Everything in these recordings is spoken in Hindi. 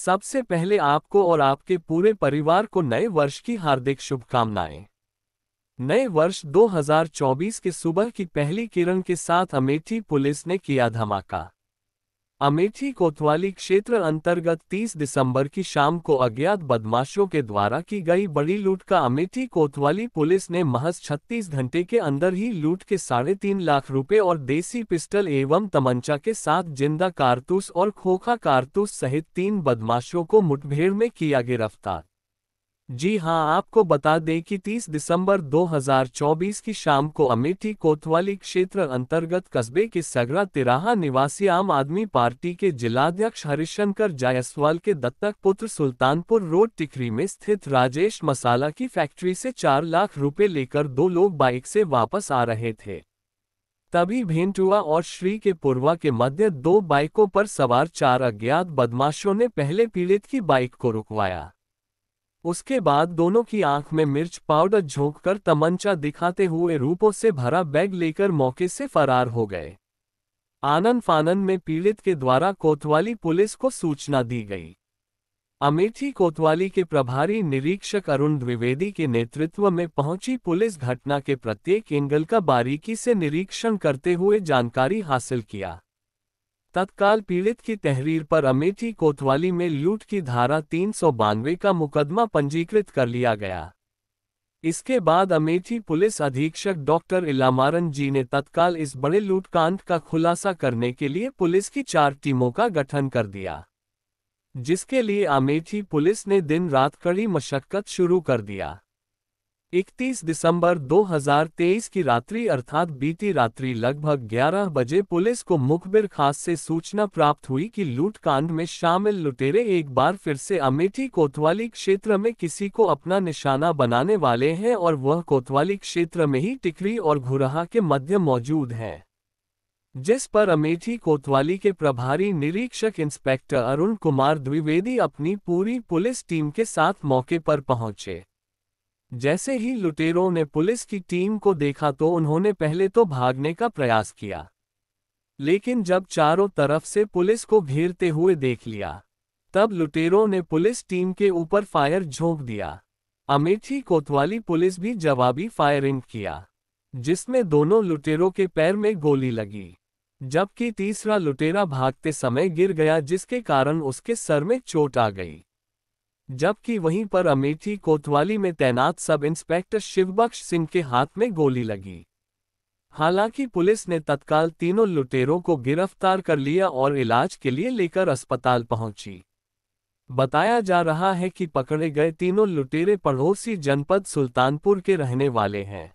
सबसे पहले आपको और आपके पूरे परिवार को नए वर्ष की हार्दिक शुभकामनाएं नए वर्ष 2024 के सुबह की पहली किरण के साथ अमेठी पुलिस ने किया धमाका अमेठी कोतवाली क्षेत्र अंतर्गत 30 दिसंबर की शाम को अज्ञात बदमाशों के द्वारा की गई बड़ी लूट का अमेठी कोतवाली पुलिस ने महज 36 घंटे के अंदर ही लूट के साढ़े तीन लाख रुपए और देसी पिस्टल एवं तमंचा के साथ जिंदा कारतूस और खोखा कारतूस सहित तीन बदमाशों को मुठभेड़ में किया गिरफ्तार जी हां आपको बता दें कि 30 दिसंबर 2024 की शाम को अमेठी कोतवाली क्षेत्र अंतर्गत कस्बे के सगरा तिराहा निवासी आम आदमी पार्टी के जिलाध्यक्ष हरिशंकर जायसवाल के दत्तक पुत्र सुल्तानपुर रोड टिकरी में स्थित राजेश मसाला की फैक्ट्री से चार लाख रुपए लेकर दो लोग बाइक से वापस आ रहे थे तभी भेंटुआ और श्री के पुरवा के मध्य दो बाइकों पर सवार चार अज्ञात बदमाशों ने पहले पीड़ित की बाइक को रुकवाया उसके बाद दोनों की आंख में मिर्च पाउडर झोंककर तमंचा दिखाते हुए रूपों से भरा बैग लेकर मौके से फरार हो गए आनंद फानन में पीड़ित के द्वारा कोतवाली पुलिस को सूचना दी गई अमेठी कोतवाली के प्रभारी निरीक्षक अरुण द्विवेदी के नेतृत्व में पहुंची पुलिस घटना के प्रत्येक एंगल का बारीकी से निरीक्षण करते हुए जानकारी हासिल किया तत्काल पीड़ित की तहरीर पर अमेठी कोतवाली में लूट की धारा तीन का मुकदमा पंजीकृत कर लिया गया इसके बाद अमेठी पुलिस अधीक्षक डॉक्टर इलामारन जी ने तत्काल इस बड़े लूटकांड का खुलासा करने के लिए पुलिस की चार टीमों का गठन कर दिया जिसके लिए अमेठी पुलिस ने दिन रात कड़ी मशक्कत शुरू कर दिया 31 दिसंबर 2023 की रात्रि अर्थात बीती रात्रि लगभग 11 बजे पुलिस को मुखबिर खास से सूचना प्राप्त हुई कि लूटकांड में शामिल लुटेरे एक बार फिर से अमेठी कोतवाली क्षेत्र में किसी को अपना निशाना बनाने वाले हैं और वह कोतवाली क्षेत्र में ही टिकरी और घुराहा के मध्य मौजूद हैं जिस पर अमेठी कोतवाली के प्रभारी निरीक्षक इंस्पेक्टर अरुण कुमार द्विवेदी अपनी पूरी पुलिस टीम के साथ मौके पर पहुंचे जैसे ही लुटेरों ने पुलिस की टीम को देखा तो उन्होंने पहले तो भागने का प्रयास किया लेकिन जब चारों तरफ से पुलिस को घेरते हुए देख लिया तब लुटेरों ने पुलिस टीम के ऊपर फायर झोंक दिया अमेठी कोतवाली पुलिस भी जवाबी फायरिंग किया जिसमें दोनों लुटेरों के पैर में गोली लगी जबकि तीसरा लुटेरा भागते समय गिर गया जिसके कारण उसके सर में चोट आ गई जबकि वहीं पर अमेठी कोतवाली में तैनात सब इंस्पेक्टर शिवबख्श सिंह के हाथ में गोली लगी हालांकि पुलिस ने तत्काल तीनों लुटेरों को गिरफ्तार कर लिया और इलाज के लिए लेकर अस्पताल पहुंची बताया जा रहा है कि पकड़े गए तीनों लुटेरे पड़ोसी जनपद सुल्तानपुर के रहने वाले हैं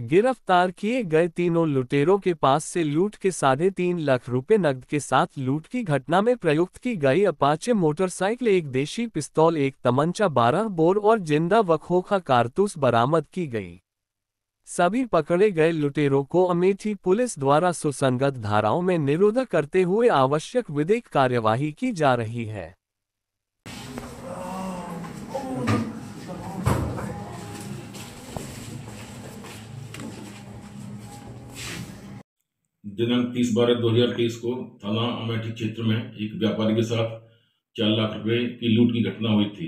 गिरफ्तार किए गए तीनों लुटेरों के पास से लूट के साढ़े तीन लाख रुपए नकद के साथ लूट की घटना में प्रयुक्त की गई अपाचे मोटरसाइकिल एक देशी पिस्तौल एक तमंचा बारह बोर और जिंदा व खोखा कारतूस बरामद की गई सभी पकड़े गए लुटेरों को अमेठी पुलिस द्वारा सुसंगत धाराओं में निरोधक करते हुए आवश्यक विधिक कार्यवाही की जा रही है दिनांक तीस बारह दो हजार तेईस को थाना अमेठी क्षेत्र में एक व्यापारी के साथ चार लाख रुपए की लूट की घटना हुई थी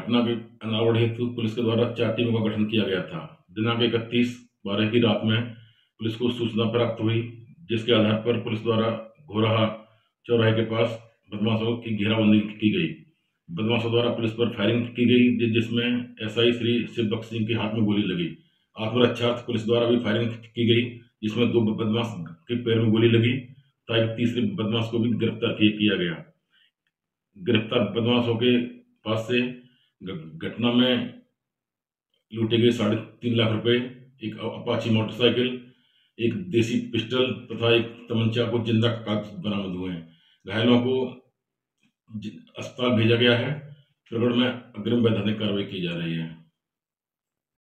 घटना के अनावरण हेतु पुलिस के द्वारा चार टीमों का गठन किया गया था दिनांक इकतीस बारह की रात में पुलिस को सूचना प्राप्त हुई जिसके आधार पर पुलिस द्वारा घोराहा चौराहे के पास बदमाशों की घेराबंदी की गई बदमाशों द्वारा पुलिस पर फायरिंग की गई जिसमें एसआई श्री शिव बख्श सिंह के हाथ में गोली लगी आत्मरक्षार्थ पुलिस द्वारा भी फायरिंग की गई जिसमें दो बदमाश के पैर में गोली लगी ताकि तो तीसरे बदमाश को भी गिरफ्तार किया गया गिरफ्तार बदमाशों के पास से घटना में लूटे गए साढ़े तीन लाख रुपए एक अपाची मोटरसाइकिल एक देसी पिस्टल तथा एक तमंचा को जिंदा कागज बरामद हुए हैं घायलों को अस्पताल भेजा गया है प्रगढ़ में अग्रिम वैधानिक कार्रवाई की जा रही है